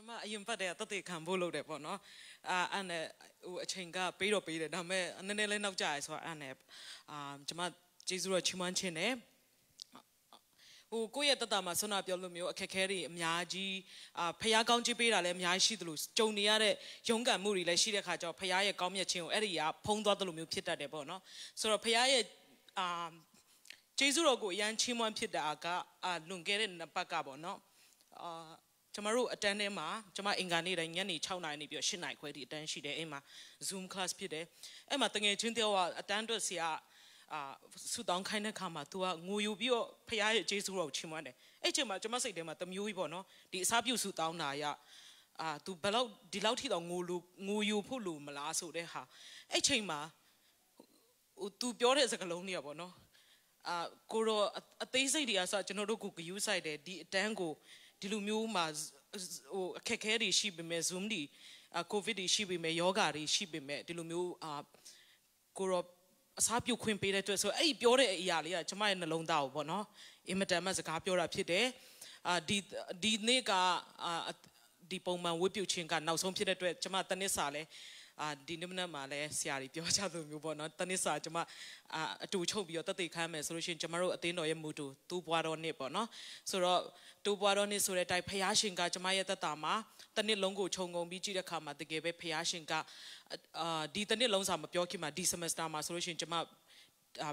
ကျမအရင်ပတ်တည်းကတသက်ခံဖို့လုပ်တယ်ပေါ့နော်အာအဲ့နဲ့ဟိုအချိန်ကပေးတော့ပေးတယ်ဒါပေမဲ့နည်းနည်းလေးနောက်ကျရဲဆိုတော့အဲ့နဲ့အာကျမကျေးဇူးတော်ချီးမွမ်းခြင်းနဲ့ဟိုကိုယ့်ရဲ့တတမှာဆွနာပြောလို့မျိုးအခက်ခဲတွေအများကြီးအာဖះကောင်းကြီးပေးတာလည်းအများကြီးရှိသလိုကြုံနေရတဲ့ရုန်းကန်မှုတွေလည်းရှိတဲ့ခါကျတော့ဖះရဲ့ကောင်းမြတ်ခြင်းကိုအဲ့ဒီကဖုံးသွားသလိုမျိုးဖြစ်တတ်တယ်ပေါ့နော်ဆိုတော့ဖះရဲ့အာကျေးဇူးတော်ကိုအရန်ချီးမွမ်းဖြစ်တာကအာလွန်ခဲ့တဲ့နှစ်ပတ်ကပေါ့နော်အာကျမတို့အတန်းထဲမှာကျမအင်္ဂါနေ့တိုင်းညနေ6နာရီနေပြီး8နာရီခွဲထိအတန်းရှိတယ်အဲ့မှာ Zoom class ဖြစ်တယ်အဲ့မှာတငယ်ချင်းတယောက်ကအတန်းအတွက်ဆရာအာဆူတောင်းခိုင်းတဲ့ခါမှာ तू ကငိုယူပြီးတော့ဖရားရဲ့ကျေးဇူးတော်ကိုချီးမွမ်းတယ်အဲ့ချိန်မှာကျမစိတ်ထဲမှာတမျိုးကြီးပေါ့နော်ဒီအစားပြုဆူတောင်းတာရအာ तू ဘယ်လောက်ဒီလောက်ထိတော့ငိုလို့ငိုယူဖို့လို့မလားဆိုတဲ့ဟာအဲ့ချိန်မှာဟို तू ပြောတဲ့စကားလုံးတွေကပေါ့နော်အာကိုတော့အသေးစိတ်တွေကဆိုကျွန်တော်တို့ကဂယူးဆိုင်တယ်ဒီအတန်းကိုဒီလိုမျိုးမှာဟိုအခက်အခဲတွေရှိပေမဲ့ Zoom တွေကိုဗစ်တွေရှိပေမဲ့ယောဂါတွေရှိပေမဲ့ဒီလိုမျိုးအာကိုရောအစားပြုတ်ခွင့်ပေးတဲ့အတွက်ဆိုအဲ့ဒီပြောတဲ့အရာလေးကကျမရဲ့နှလုံးသားကိုပေါ့နော်အင်မတန်မှစကားပြောတာဖြစ်တယ်အာဒီဒီနေ့ကအာဒီပုံမှန်ဝတ်ပြုခြင်းကနောက်ဆုံးဖြစ်တဲ့အတွက်ကျမတနစ်စာလဲအာဒီနေ့မနက်မှာလည်းဆရာကြီးပြောကြသလိုမျိုးပေါ့နော်တနစ်စာကျွန်မအာအတူချုပ်ပြီးတော့တက်သေးခမ်းမယ်ဆိုလို့ရှိရင်ကျွန်မတို့အသင်းတော်ရဲ့မူတူတူပွားတော်နှစ်ပေါ့နော်ဆိုတော့တူပွားတော်နှစ်ဆိုတဲ့တိုင်ဖယားရှင်ကကျွန်မရဲ့သက်တာမှာတနစ်လုံးကိုခြုံငုံပြီးကြည့်တဲ့အခါမှာတကယ်ပဲဖယားရှင်ကအာဒီတနစ်လုံးစာမပြောခင်မှာဒီ semester မှာဆိုလို့ရှိရင်ကျွန်မအာ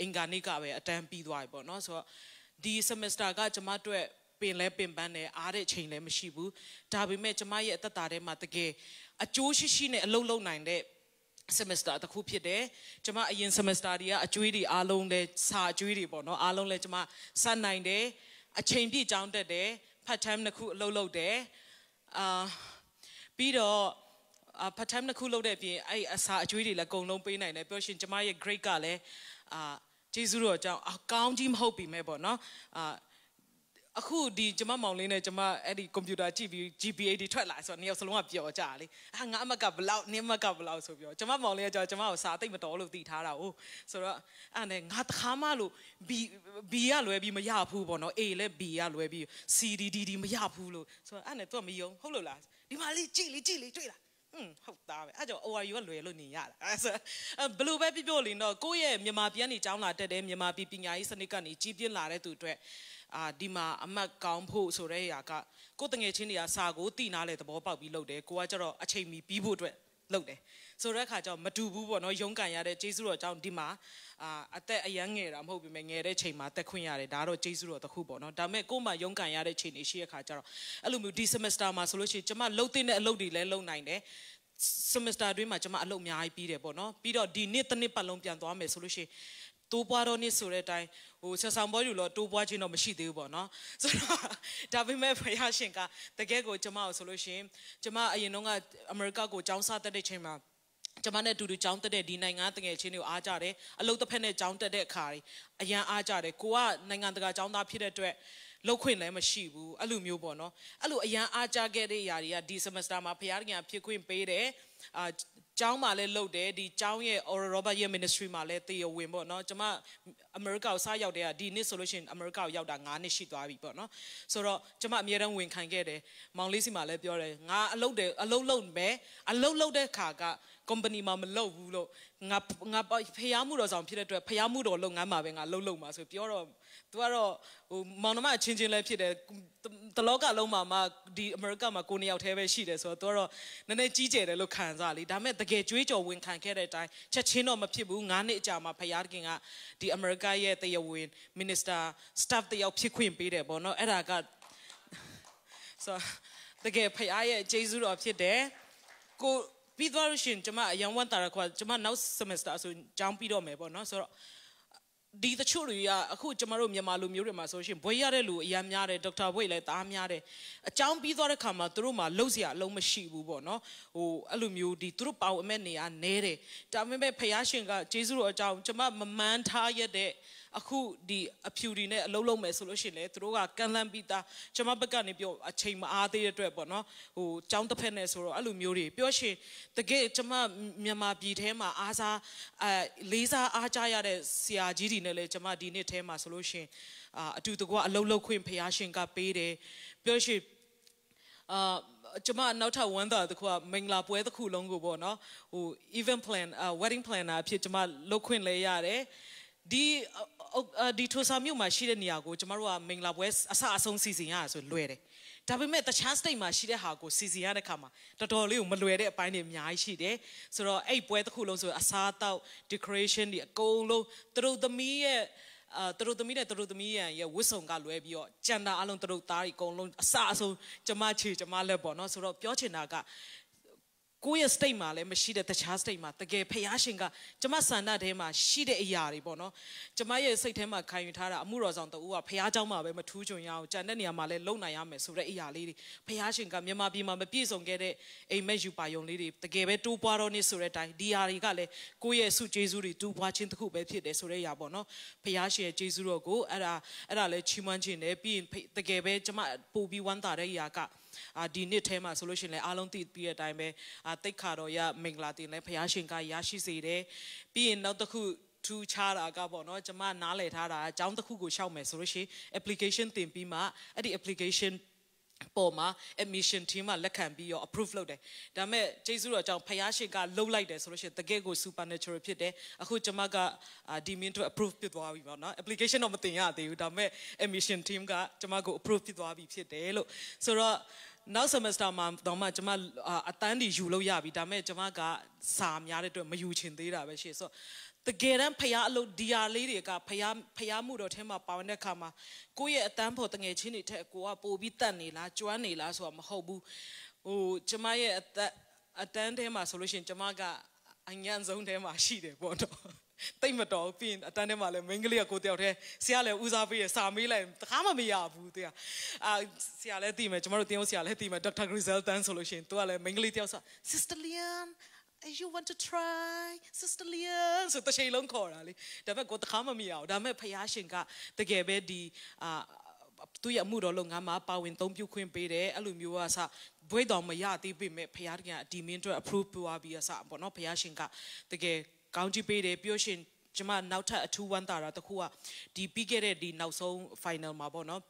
အင်္ဂါနေ့ကပဲအတန်းပြီးသွားပြီပေါ့နော်ဆိုတော့ဒီ semester ကကျွန်မတို့ပင်လဲပင်ပန်းတယ်အားတဲ့ချိန်လည်းမရှိဘူးဒါပေမဲ့ကျမရဲ့အသက်တာထဲမှာတကယ်အကျိုးရှိရှိနဲ့အလုပ်လုပ်နိုင်တဲ့ semester တစ်ခုဖြစ်တယ်။ကျွန်မအရင် semester တွေကအကျွေးတွေအားလုံးလဲစာအကျွေးတွေပေါ့နော်အားလုံးလဲကျွန်မစနိုင်တယ်။အချိန်ပြည့်ကျောင်းတက်တယ်။ part time တစ်ခုအလုပ်လုပ်တယ်။အာပြီးတော့အာ part time တစ်ခုလုပ်တဲ့အပြင်အဲ့အစာအကျွေးတွေလည်းအကုန်လုံးပေးနိုင်တယ်။ပြောရှင်ကျွန်မရဲ့ grade ကလည်းအာကျေးဇူးတော်ကြောင့်အကောင်းကြီးမဟုတ်ပြီမဲ့ပေါ့နော်။အာအခုဒီကျမမောင်လေးနဲ့ကျမအဲ့ဒီကွန်ပျူတာကြည့်ပြီး GPA တွေထွက်လာဆိုတော့နှစ်ယောက်စလုံးကပျော်ကြတယ်။အာငါအမကဘလောက်နင်းမကဘလောက်ဆိုပြောကျမမောင်လေးကကြောကျမကိုစာသိမ့်မတော်လို့တည်ထားတာ哦ဆိုတော့အဲ့နဲ့ငါတခါမှလို့ B B ကလွဲပြီးမရဘူးပေါ့နော် A လည်း B ကလွဲပြီး C D D D မရဘူးလို့ဆိုတော့အဲ့နဲ့သူကမယုံဟုတ်လို့လားဒီမှာလေးကြည့်လေးကြည့်လေးတွေ့လားอืมဟုတ်သားပဲအဲ့ကြောင့် ORU ကလွယ်လို့နေရတာအဲ့ဆိုဘလို့ပဲပြပြလင်းတော့ကိုယ့်ရဲ့မြန်မာပြည်ကနေကျောင်းလာတက်တယ်မြန်မာပြည်ပညာရေးစနစ်ကနေကြီးပြင်းလာတဲ့သူအတွက်အာဒီမှာအမတ်ကောင်းဖို့ဆိုတဲ့အရာကကိုယ်တငယ်ချင်းတွေကစာကိုတည်နာလေသဘောပေါက်ပြီးလုပ်တယ်ကိုကကျတော့အချိန်မီပြီးဖို့အတွက်လုပ်တယ်ဆိုတဲ့အခါကျတော့မတူဘူးပေါ့နော်ရုံးကန်ရတဲ့ကျေးဇူးတော်ကြောင့်ဒီမှာအာအသက်အရန်ငယ်တာမဟုတ်ပြီမဲ့ငယ်တဲ့ချိန်မှာတက်ခွင့်ရတယ်ဒါတော့ကျေးဇူးတော်တစ်ခုပေါ့နော်ဒါပေမဲ့ကို့မှာရုံးကန်ရတဲ့ချိန်တွေရှိရခါကျတော့အဲ့လိုမျိုးဒီ semester မှာဆိုလို့ရှိရင်ကျွန်မလှုပ်တဲ့အလုပ်တွေလည်းလုပ်နိုင်တယ် semester တွင်းမှာကျွန်မအလုပ်အများကြီးပြီးတယ်ပေါ့နော်ပြီးတော့ဒီနှစ်တစ်နှစ်ပတ်လုံးပြန်သွားမယ်ဆိုလို့ရှိရင်တိုးပွားတော့နေ့ဆိုတဲ့အတိုင်းဟိုဆက်ဆောင်ပွဲလူတော့တိုးပွားခြင်းတော့မရှိသေးဘူးပေါ့နော်ဆိုတော့ဒါပေမဲ့ဘုရားရှင်ကတကယ်ကိုကျွန်မကိုဆိုလို့ရှိရင်ကျွန်မအရင်တော့ကအမေရိကကိုចောင်းစားတက်တဲ့ချိန်မှာကျွန်မနဲ့အတူတူចောင်းတက်တဲ့ဒီနိုင်ငံတငယ်ချင်းတွေကိုအားကြတယ်အလုပ်တစ်ဖက်နဲ့ចောင်းတက်တဲ့အခါတွေအရန်အားကြတယ်ကိုကနိုင်ငံတကာចောင်းသားဖြစ်တဲ့အတွက်လောက်ခွင့်လည်းမရှိဘူးအဲ့လိုမျိုးပေါ့နော်အဲ့လိုအရန်အားကြခဲ့တဲ့ຢာတွေကဒီ semester မှာဖရားတခင်ဖြစ်ခွင့်ပေးတယ်အာကျောင်းမှာလည်းလုပ်တယ်ဒီကျောင်းရဲ့ Oral Robert ရဲ့ Ministry မှာလည်းသေဝင်ပေါ့နော်ကျွန်မ America ကိုစရောက်တဲ့ကဒီနှစ်ဆိုလို့ရှိရင် America ကိုရောက်တာ9နှစ်ရှိသွားပြီပေါ့နော်ဆိုတော့ကျွန်မအမြဲတမ်းဝင်ခံခဲ့တယ်မောင်လေးစီမှာလည်းပြောတယ်ငါအလုပ်တယ်အလုပ်လုပ်မယ်အလုပ်လုပ်တဲ့ခါက company မှာမလုပ်ဘူးလို့ငါငါဖျားမှုတော်ဆောင်ဖြစ်တဲ့အတွက်ဖျားမှုတော်လုပ်ငန်းမှာပဲငါလုပ်လုပ်မှာဆိုပြောတော့သူကတော့ဟိုမောင်နှမအချင်းချင်းလည်းဖြစ်တယ်တလောကလုံးမှာမှဒီအမေရိကမှာကိုနှစ်ယောက်တည်းပဲရှိတယ်ဆိုတော့သူကတော့နည်းနည်းကြီးကျယ်တယ်လို့ခံစားလေဒါပေမဲ့တကယ်ကြွေးကြော်ဝင်ခံခဲ့တဲ့အတိုင်းချက်ချင်းတော့မဖြစ်ဘူးငါးနှစ်အကြာမှာဖျားခင်ကဒီအမေရိကရဲ့တရားဝင် minister staff တယောက်ဖြစ်ခွင့်ပေးတယ်ပေါ့နော်အဲ့ဒါကဆိုတကယ်ဖျားရဲ့ကျေးဇူးတော်ဖြစ်တယ်ကိုပြီးသွားလို့ရှိရင်ကျွန်မအရန်ဝမ်းတာရခွာကျွန်မ now semester ဆိုကျောင်းပြီးတော့မယ်ပေါ့နော်ဆိုတော့ဒီတချို့တွေကအခုကျမတို့မြန်မာလူမျိုးတွေမှာဆိုရှင်ဘွေရတဲ့လူအများများတယ်ဒေါက်တာဘွေလည်းသားများတယ်အကြောင်းပြီးသွားတဲ့ခါမှာသူတို့မှာလှုပ်စရာအလုံးမရှိဘူးပေါ့နော်ဟိုအဲ့လိုမျိုးဒီသူတို့ပေါင်အမဲ့နေရနဲတယ်ဒါပေမဲ့ဖယားရှင်ကဂျေဇုတော်အကြောင်းကျမမမှန်းထားရတဲ့အခုဒီအဖြူတွေနဲ့အလုံးလုံးမယ်ဆိုလို့ရှိရင်လေသူတို့ကကန်လန်ပီတာကျွန်မဘက်ကနေပြောအချိန်မအားသေးတဲ့အတွက်ပေါ့နော်ဟိုចောင်းတစ်ဖက်နဲ့ဆိုတော့အဲ့လိုမျိုးတွေပြောရှင်တကယ်ကျွန်မမြန်မာပြည်ထဲမှာအားစားအဲလေးစားအားကြရတဲ့ဆရာကြီးတွေနဲ့လေကျွန်မဒီနှစ်ထဲမှာဆိုလို့ရှိရင်အာအတူတကွအလုံးလုံးခွင့်ဖះရှင်ကပေးတယ်ပြောရှင်အာကျွန်မနောက်ထပ်ဝမ်းသာတစ်ခုကမင်္ဂလာပွဲတစ်ခုလုံးကိုပေါ့နော်ဟို event plan wedding planner အဖြစ်ကျွန်မလုပ်ခွင့်လဲရတယ်ဒီဒီထိုစာမြို့မှာရှိတဲ့နေရာကိုကျမတို့ကမင်္ဂလာပွဲအစအဆုံးစီစဉ်ရတာဆိုလွယ်တယ်ဒါပေမဲ့တခြား state မှာရှိတဲ့ဟာကိုစီစီရတဲ့ခါမှာတော်တော်လေးကိုမလွယ်တဲ့အပိုင်းတွေအများကြီးရှိတယ်။ဆိုတော့အဲ့ပွဲတစ်ခုလုံးဆိုအစားအသောက် decoration တွေအကုန်လုံးသူတို့သမီးရဲ့အာသူတို့သမီးနဲ့သူတို့သမီးရဲ့ဝတ်စုံကလွဲပြီးတော့ကြံတာအလုံးသူတို့သားတွေအကုန်လုံးအစအဆုံးကျမချေကျမလက်ပေါ့နော်ဆိုတော့ပြောချင်တာကကိုယ့်ရဲ့ state မှာလည်းမရှိတဲ့တခြား state မှာတကယ်ဖျားရှင်ကကျမဆန္ဒထဲမှာရှိတဲ့အရာတွေပေါ့နော်ကျမရဲ့စိတ်ထဲမှာခံယူထားတာအမှုတော်ဆောင်တူကဖျားเจ้าမှာပဲမထူးချွန်ရအောင်ကြံတဲ့နေရာမှာလည်းလုံနိုင်ရမယ်ဆိုတဲ့အရာလေးတွေဖျားရှင်ကမြန်မာပြည်မှာမပြည့်စုံခဲ့တဲ့အိမ်မက်ယူပါယုံလေးတွေတကယ်ပဲတိုးပွားတော့နေဆိုတဲ့အတိုင်းဒီဟာတွေကလည်းကိုယ့်ရဲ့စုကျေးဇူးတွေတိုးပွားခြင်းတစ်ခုပဲဖြစ်တယ်ဆိုတဲ့အရာပေါ့နော်ဖျားရှင်ရဲ့ကျေးဇူးတော်ကိုအဲ့ဒါအဲ့ဒါလည်းချီးမွမ်းခြင်းနဲ့ပြီးရင်တကယ်ပဲကျမပို့ပြီးဝမ်းသာတဲ့အရာကအာဒီနှစ်ထဲမှာဆိုလို့ရှိရင်လည်းအားလုံးသိပြီးတဲ့အတိုင်းပဲအာတိတ်ခါတော်ရမင်္ဂလာတင်လဲဘုရားရှင်ကရရှိစေတယ်ပြီးရင်နောက်တစ်ခုထူခြားတာကပေါ့နော်ကျမနားလည်ထားတာအကြောင်းတစ်ခုကိုရှောက်မယ်ဆိုလို့ရှိရင် application တင်ပြီးမှအဲ့ဒီ application ပေါ်မှာ admission team ကလက်ခံပြီးတော့ approve လုပ်တယ်။ဒါပေမဲ့ကျေးဇူးတော်ကြောင့်ဖယားရှင်ကလှုပ်လိုက်တယ်ဆိုလို့ရှိရင်တကယ်ကို supernatural ဖြစ်တယ်။အခုကျွန်မကဒီ min တို့ approve ဖြစ်သွားပြီပေါ့နော်။ application တော့မတင်ရသေးဘူး။ဒါပေမဲ့ admission team ကကျွန်မကို approve ဖြစ်သွားပြီဖြစ်တယ်လို့ဆိုတော့နောက် semester မှာတော့မှကျွန်မအတန်းတီယူလို့ရပြီဒါပေမဲ့ကျွန်မကစာများတဲ့အတွက်မယူချင်သေးတာပဲရှိဆိုတကယ်တမ်းဖရားအလုပ်ဒီယာလေးတွေကဖရားဖရားမှုတော်ထဲမှာပါဝင်တဲ့ခါမှာကိုယ့်ရဲ့အတန်းဖော်တငယ်ချင်းတွေထက်ကိုကပိုပြီးတတ်နေလားကျွမ်းနေလားဆိုတာမဟုတ်ဘူးဟိုကျမရဲ့အတန်းအတန်းထဲမှာဆိုလို့ရှိရင်ကျမကအညံ့ဆုံးထဲမှာရှိတယ်ပေါ့တော့တိတ်မတော်ပြီးရင်အတန်းထဲမှာလည်းမင်းကလေးကကိုတယောက်တည်းဆရာလည်းဦးစားပေးရစာမေးလိုက်တခါမှမရဘူးတရားအာဆရာလည်းသိမယ်ကျမတို့တင်းအောင်ဆရာလည်းသိမယ်ဒေါက်တာဂရီဇယ်တန်ဆိုလို့ရှိရင်သူကလည်းမင်းကလေးတယောက်ဆို Sister Lian you want to try sister lian ဆိုတဲ့ရှိလုံးခေါ်တာလေဒါပေမဲ့ကိုတခါမမရအောင်ဒါပေမဲ့ဖယားရှင်ကတကယ်ပဲဒီအာသူရမှုတော်လုပ်ငန်းမှာပါဝင်သုံးပြုခွင့်ပေးတယ်အဲ့လိုမျိုးကဆဘွေတော်မရသေးပေမဲ့ဖယားတကယ်အဒီမင်းအတွက် approve ပွားပြီးအဆပေါ့နော်ဖယားရှင်ကတကယ်ကောင်းကြီးပေးတယ်ပြောရှင်ကျမနောက်ထပ်အထူးဝမ်းသာတာတခုကဒီပြီးခဲ့တဲ့ဒီနောက်ဆုံး final မှာပေါ့နော်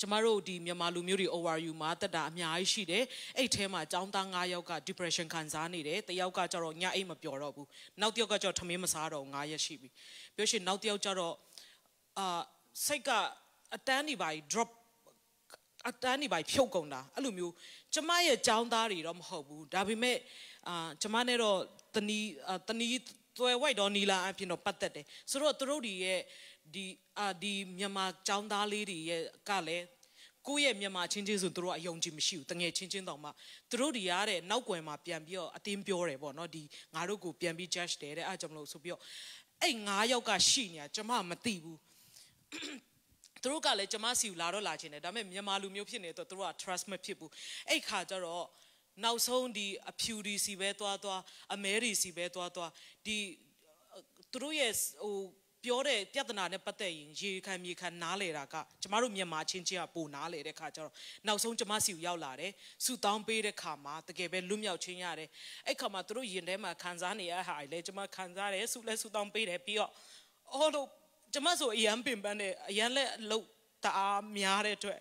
ကျမတို့ဒီမြန်မာလူမျိုးတွေ ORU မှာတက်တာအများကြီးရှိတယ်အဲ့ထဲမှာចောင်းသား9ယောက်က depression ခံစားနေတယ်တယောက်ကကျတော့ညအိတ်မပျော်တော့ဘူးနောက်တစ်ယောက်ကကျတော့ထမင်းမစားတော့9ရက်ရှိပြီပြောရှင်နောက်တစ်ယောက်ကျတော့အာစိတ်ကအတန်းဒီပါ drop အတန်းဒီပါဖြုတ်ကုန်တာအဲ့လိုမျိုးကျမရဲ့ចောင်းသားတွေတော့မဟုတ်ဘူးဒါပေမဲ့အာကျမနဲ့တော့တနီတနီသွယ်ဝိုက်သောနီလာအဖြစ်တော့ပတ်သက်တယ်ဆိုတော့သူတို့တွေရဲ့ဒီအာဒီမြန်မာចောင်းသားလေးတွေရဲ့ကလည်းကိုယ့်ရဲ့မြန်မာချင်းချင်းဆိုသူတို့ကအယုံကြည်မရှိဘူးတငယ်ချင်းချင်းတောင်မှသူတို့တွေရတဲ့နောက်ွယ်မှာပြန်ပြီးတော့အတင်းပြောတယ်ပေါ့နော်ဒီငါတို့ကိုပြန်ပြီး judge တယ်တဲ့အဲ့ကြောင့်မလို့ဆိုပြီးတော့အဲ့၅ယောက်ကရှိနေတာကျွန်မမသိဘူးသူတို့ကလည်းကျွန်မစီကိုလာတော့လာချင်တယ်ဒါပေမဲ့မြန်မာလူမျိုးဖြစ်နေတဲ့အတွက်သူတို့က trust မဖြစ်ဘူးအဲ့ခါကျတော့နောက်ဆုံးဒီအဖြူဒီစီပဲသွားသွားအမဲဒီစီပဲသွားသွားဒီသူတို့ရဲ့ဟိုပြောတဲ့ပြဿနာနဲ့ပတ်သက်ရင်ရေခံမြေခံနားလေတာကကျမတို့မြန်မာချင်းချင်းကပိုနားလေတဲ့ခါကျတော့နောက်ဆုံးကျမစီကိုရောက်လာတယ်ဆူတောင်းပေးတဲ့ခါမှာတကယ်ပဲလွတ်မြောက်ချင်းရတယ်အဲ့ခါမှာသူတို့ရင်ထဲမှာခံစားနေရဟာလေကျမခံစားတယ်ဆူလဲဆူတောင်းပေးတယ်ပြီးတော့အော်လို့ကျမဆိုအရန်ပင်ပန်းတယ်အရန်လက်လှုပ်တအားများတဲ့အတွက်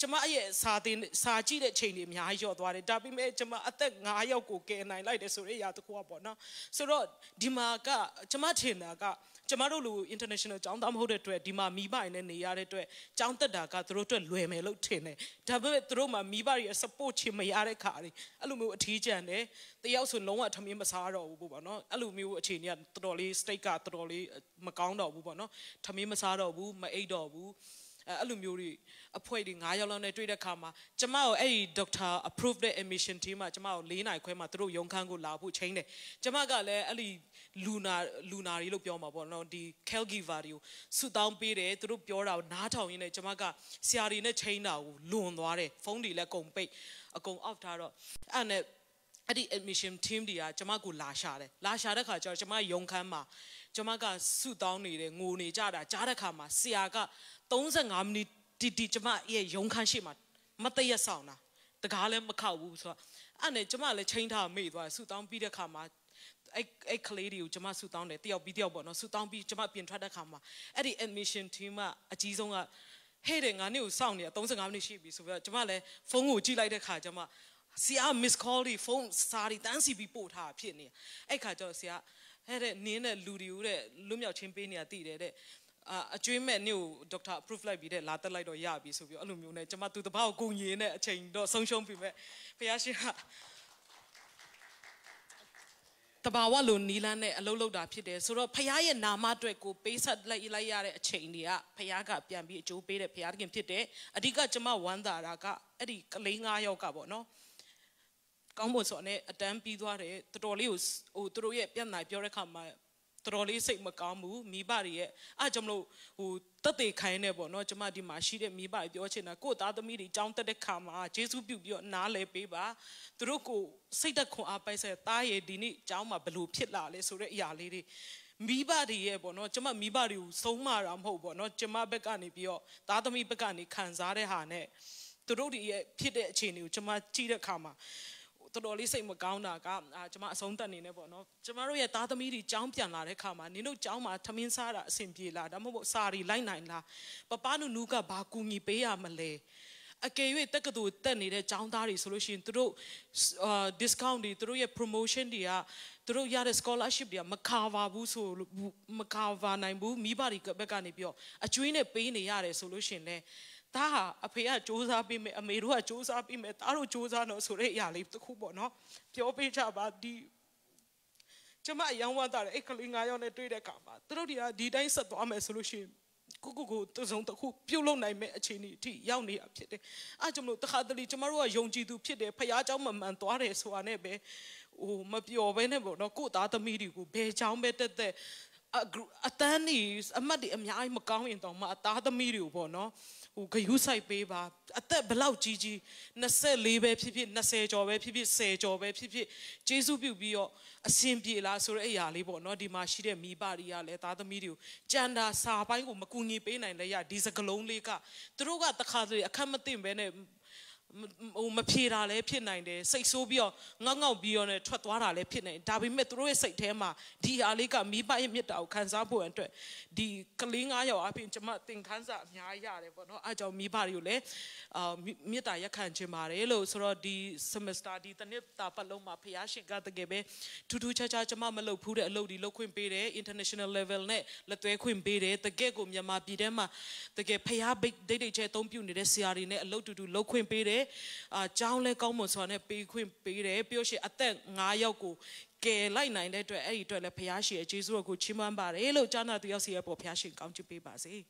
ကျမရဲ့စာသင်စာကြည့်တဲ့ချိန်တွေအများကြီးကျော်သွားတယ်ဒါပေမဲ့ကျမအသက်9ရောက်ကိုကယ်နိုင်လိုက်တယ်ဆိုတဲ့အရာတစ်ခုကပေါ့နော်ဆိုတော့ဒီမှာကကျမထင်တာကကျမတို့လူ international ចောင်းသားမဟုတ်တဲ့အတွက်ဒီမှာမိဘတွေနဲ့နေရတဲ့အတွက်ចောင်းတက်တာကသူတို့အတွက်လွယ်မယ်လို့ထင်တယ်ဒါပေမဲ့သူတို့မှာမိဘတွေ support ချင်မရတဲ့ခါတွေအဲ့လိုမျိုးအထီးကျန်တယ်တယောက်ဆိုလုံးဝထမင်းမစားတော့ဘူးပေါ့နော်အဲ့လိုမျိုးအခြေအနေကတော်တော်လေး state ကတော်တော်လေးမကောင်းတော့ဘူးပေါ့နော်ထမင်းမစားတော့ဘူးမအိတ်တော့ဘူးအဲ့လိုမျိုးတွေအဖွဲ့တွေ9ယောက်လောက်နဲ့တွေ့တဲ့ခါမှာကျမကိုအဲ့ဒီ doctor approve တဲ့ admission team မှာကျမကို၄နိုင်ခွဲမှာသူတို့ရုံခန်းကိုလာဖို့ချိန်တယ်ကျမကလည်းအဲ့ဒီလူနာလူနာတွေလို့ပြောမှာပေါ့နော်ဒီ caregiver တွေကိုဆုတောင်းပေးတယ်သူတို့ပြောတာကိုနားထောင်ရင်းနဲ့ကျမကဆရာတွေနဲ့ချိန်တာကိုလွန်သွားတယ်ဖုန်းတွေလည်းကုန်ပိတ်အကုန် off ထားတော့အဲ့နဲ့အဲ့ဒီ admission team တွေကကျမကိုလာရှာတယ်လာရှာတဲ့ခါကျတော့ကျမရုံခန်းမှာကျမကဆုတောင်းနေတယ်ငိုနေကြတာကြားတဲ့ခါမှာဆရာက35မိနစ်တီတီကျမရဲ့ရုံခန်းရှိမှာ မတရက်ဆောင်တာတကားလည်းမခောက်ဘူးဆိုတော့အဲ့နဲ့ကျမလည်းချိန်ထားမေ့သွားဆူတောင်းပြီးတဲ့ခါမှာအဲ့အဲ့ကလေးတွေကိုကျမဆူတောင်းတယ်တယောက်ပြီးတယောက်ပေါ့နော်ဆူတောင်းပြီးကျမပြင်ထွက်တဲ့ခါမှာအဲ့ဒီ admission team ကအကြီးဆုံးကဟဲ့တယ်ငါနေ့ကိုစောင့်နေတာ35မိနစ်ရှိပြီဆိုပြီးတော့ကျမလည်းဖုန်းကိုကြည့်လိုက်တဲ့ခါကျမဆရာ miss call တွေဖုန်းစာတွေတန်းစီပြီးပို့ထားဖြစ်နေအဲ့ခါကျတော့ဆရာဟဲ့တဲ့နင်းတဲ့လူတွေကိုတဲ့လွတ်မြောက်ချင်းပေးနေတာတည်တယ်တဲ့အကျွေးမဲ့နေ့ကိုဒေါက်တာ approve လိုက်ပြီးတဲ့လာတက်လိုက်တော့ရပြီဆိုပြီးအဲ့လိုမျိုးနဲ့ကျွန်မသူတပောက်ကိုငြင်းတဲ့အချိန်တော့ဆုံးရှုံးပြီမဲ့ဖះရှင်ကတဘာဝလိုနီလန်းနဲ့အလုတ်လောက်တာဖြစ်တယ်ဆိုတော့ဖရားရဲ့နာမအတွက်ကိုပေးဆက်လိုက်လိုက်ရတဲ့အချိန်တွေကဖရားကပြန်ပြီးအကျိုးပေးတဲ့ဖရားသခင်ဖြစ်တယ်အဓိကကျွန်မဝမ်းသာတာကအဲ့ဒီကလေး၅ယောက်ကပေါ့နော်ကောင်းဖို့ဆိုတော့အတန်းပြီးသွားတယ်တော်တော်လေးကိုဟိုသူတို့ရဲ့ပြန်နိုင်ပြောတဲ့ခါမှာတော်တော်လေးစိတ်မကောင်းဘူးမိဘတွေရဲ့အားကြောင့်မလို့ဟိုတက်တေခိုင်းနေပေါ့နော်ကျမဒီမှာရှိတဲ့မိဘတွေပြောချင်တာကို့သားသမီးတွေကြောင်းတက်တဲ့ခါမှာဂျေစုပြုပြီးတော့နားလဲပေးပါသူတို့ကိုစိတ်သက်ခွန်အားပိုက်ဆက်တားရည်ဒီနေ့ကြောင်းမှာဘလို့ဖြစ်လာလဲဆိုတဲ့အရာလေးတွေမိဘတွေရဲ့ပေါ့နော်ကျမမိဘတွေကိုဆုံးမတာမဟုတ်ပေါ့နော်ကျမဘက်ကနေပြီးတော့သားသမီးဘက်ကနေခံစားတဲ့ဟာနဲ့သူတို့တွေရဲ့ဖြစ်တဲ့အခြေအနေကိုကျမကြည့်တဲ့အခါမှာတော်တော်လေးစိတ်မကောင်းတာကကျွန်မအဆုံးသတ်နေနေပေါ့နော်ကျွန်မတို့ရဲ့သားသမီးတွေကြောင်းပြန်လာတဲ့ခါမှာနင်တို့ကြောင်းမှာထမင်းစားတာအဆင်ပြေလားဒါမှမဟုတ်စာရီလိုက်နိုင်လားပပနုနုကဘာကူညီပေးရမလဲအကယ်၍တက္ကသိုလ်တက်နေတဲ့ကျောင်းသားတွေဆိုလို့ရှိရင်သူတို့ discount တွေသူတို့ရဲ့ promotion တွေကသူတို့ရတဲ့ scholarship တွေကမ cover ဘူးဆိုမ cover နိုင်ဘူးမိဘတွေဘက်ကနေပြီးတော့အကျွေးနဲ့ပေးနေရတယ်ဆိုလို့ရှိရင်လည်းဒါဟာအဖေကစူးစမ်းပေးမယ်အမေတို့ကစူးစမ်းပေးမယ်ဒါတို့စူးစမ်းတော့ဆိုတဲ့အရာလေးတစ်ခုပေါ့နော်ပြောပေးကြပါဒီကျမအယောင်ဝတာတဲ့အဲ့ကလေး၅ယောက်နဲ့တွေ့တဲ့အခါမှာသူတို့တွေကဒီတိုင်းဆက်သွားမယ်ဆိုလို့ရှိရင်ကိုကိုကိုသူဆုံးတစ်ခုပြုတ်လုံနိုင်မဲ့အခြေအနေအထိရောက်နေတာဖြစ်တယ်။အားကြောင့်မလို့တခါတလေကျမတို့ကယုံကြည်သူဖြစ်တယ်ဖခင်เจ้าမမှန်သွားတယ်ဆိုတာနဲ့ပဲဟိုမပျော်ဘဲနဲ့ပေါ့နော်ကိုသားသမီးတွေကိုဘယ်เจ้าပဲတက်တက်အတန်းကြီးအမတ်တွေအများကြီးမကောင်းရင်တော့မှအသားသမီးတွေကိုပေါ့နော်။ဟိုဂယုစိုက်ပေးပါအသက်ဘလောက်ကြီးကြီး24ပဲဖြစ်ဖြစ်20ကျော်ပဲဖြစ်ဖြစ်10ကျော်ပဲဖြစ်ဖြစ်ကျေးဇူးပြုပြီးတော့အစင်ပြေလားဆိုတဲ့အရာလေးပေါ့နော်ဒီမှာရှိတဲ့မိဘတွေကလည်းသားသမီးတွေကိုကြံတာစာပိုင်းကိုမကူညီပေးနိုင်လည်းရဒီစကလုံးလေးကသူတို့ကတခါဆိုအခက်မသိမ့်ပဲနဲ့ဟိုမဖြေတာလည်းဖြစ်နိုင်တယ်စိတ်ဆိုးပြီးတော့ငေါက်ငေါက်ပြီးတော့ ਨੇ ထွက်သွားတာလည်းဖြစ်နိုင်ဒါပေမဲ့သူတို့ရဲ့စိတ်ထဲမှာဒီအားလေးကမိဘရဲ့မြတ်တာကိုခံစားဖို့အတွက်ဒီကလေး၅ယောက်အပြင်ကျွန်မသင်ခန်းစာအများကြီးရတယ်ပေါ့နော်အဲကြောင့်မိဘတွေကိုလည်းအာမြတ်တာရက်ခံခြင်းပါတယ်လို့ဆိုတော့ဒီ semester ဒီတစ်နှစ်တာပတ်လုံးမှာဖះရှင်ကတကယ်ပဲထူးထူးခြားခြားကျွန်မမလုပ်ဘူးတဲ့အလုပ်တွေလုပ်ခွင့်ပေးတယ် international level နဲ့လက်သွဲခွင့်ပေးတယ်တကယ်ကိုမြန်မာပြည်ထဲမှာတကယ်ဖះဘိတ်ဒိတ်ဒိတ်ချဲသုံးပြနေတဲ့ဆရာတွေနဲ့အလုပ်တူတူလုပ်ခွင့်ပေးတယ်တယ်အာကြောင်းလဲကောင်းမွန်စွာနဲ့ပေးခွင့်ပေးတယ်ပြီးတော့ရှင်အသက်9ယောက်ကိုကယ်လိုက်နိုင်တဲ့အတွက်အဲ့ဒီအတွက်လည်းဘုရားရှင်ရဲ့ကျေးဇူးတော်ကိုချီးမွမ်းပါတယ်လို့ကြားနာသူရောက်စီရဲ့ပေါ်ဘုရားရှင်ကောင်းချီးပေးပါစေ။